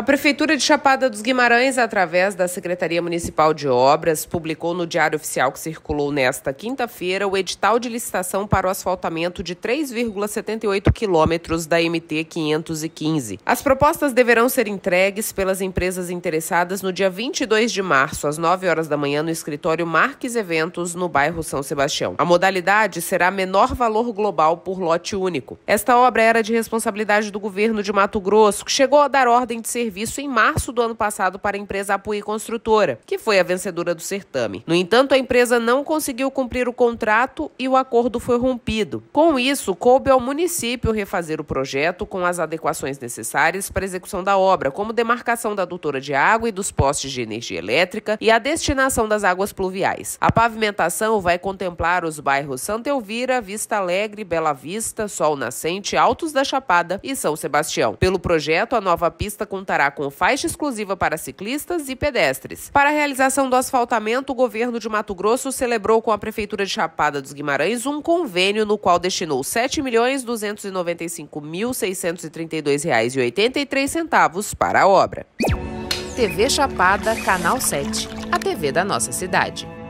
A Prefeitura de Chapada dos Guimarães, através da Secretaria Municipal de Obras, publicou no Diário Oficial que circulou nesta quinta-feira o edital de licitação para o asfaltamento de 3,78 quilômetros da MT 515. As propostas deverão ser entregues pelas empresas interessadas no dia 22 de março, às 9 horas da manhã, no escritório Marques Eventos, no bairro São Sebastião. A modalidade será menor valor global por lote único. Esta obra era de responsabilidade do governo de Mato Grosso, que chegou a dar ordem de serviço serviço em março do ano passado para a empresa Apuí Construtora, que foi a vencedora do certame. No entanto, a empresa não conseguiu cumprir o contrato e o acordo foi rompido. Com isso, coube ao município refazer o projeto com as adequações necessárias para a execução da obra, como demarcação da adutora de água e dos postes de energia elétrica e a destinação das águas pluviais. A pavimentação vai contemplar os bairros Santa Elvira, Vista Alegre, Bela Vista, Sol Nascente, Altos da Chapada e São Sebastião. Pelo projeto, a nova pista contará contará com faixa exclusiva para ciclistas e pedestres. Para a realização do asfaltamento, o governo de Mato Grosso celebrou com a Prefeitura de Chapada dos Guimarães um convênio no qual destinou R$ 7.295.632,83 para a obra. TV Chapada, Canal 7, a TV da nossa cidade.